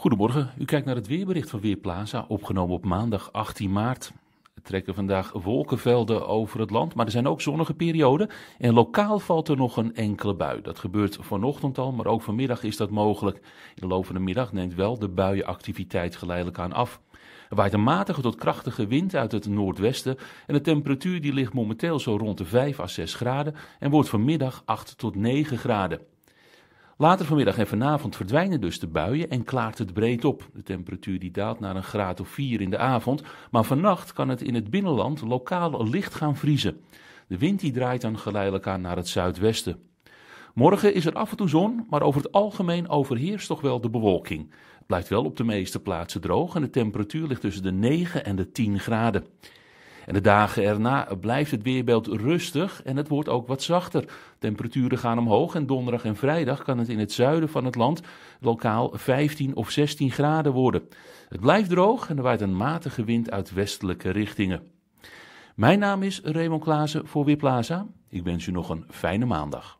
Goedemorgen, u kijkt naar het weerbericht van Weerplaza, opgenomen op maandag 18 maart. Er trekken vandaag wolkenvelden over het land, maar er zijn ook zonnige perioden. En lokaal valt er nog een enkele bui. Dat gebeurt vanochtend al, maar ook vanmiddag is dat mogelijk. In de loop van de middag neemt wel de buienactiviteit geleidelijk aan af. Er waait een matige tot krachtige wind uit het noordwesten en de temperatuur die ligt momenteel zo rond de 5 à 6 graden en wordt vanmiddag 8 tot 9 graden. Later vanmiddag en vanavond verdwijnen dus de buien en klaart het breed op. De temperatuur die daalt naar een graad of 4 in de avond, maar vannacht kan het in het binnenland lokaal licht gaan vriezen. De wind die draait dan geleidelijk aan naar het zuidwesten. Morgen is er af en toe zon, maar over het algemeen overheerst toch wel de bewolking. Het blijft wel op de meeste plaatsen droog en de temperatuur ligt tussen de 9 en de 10 graden. En de dagen erna blijft het weerbeeld rustig en het wordt ook wat zachter. Temperaturen gaan omhoog en donderdag en vrijdag kan het in het zuiden van het land lokaal 15 of 16 graden worden. Het blijft droog en er waait een matige wind uit westelijke richtingen. Mijn naam is Raymond Klaassen voor Weerplaza. Ik wens u nog een fijne maandag.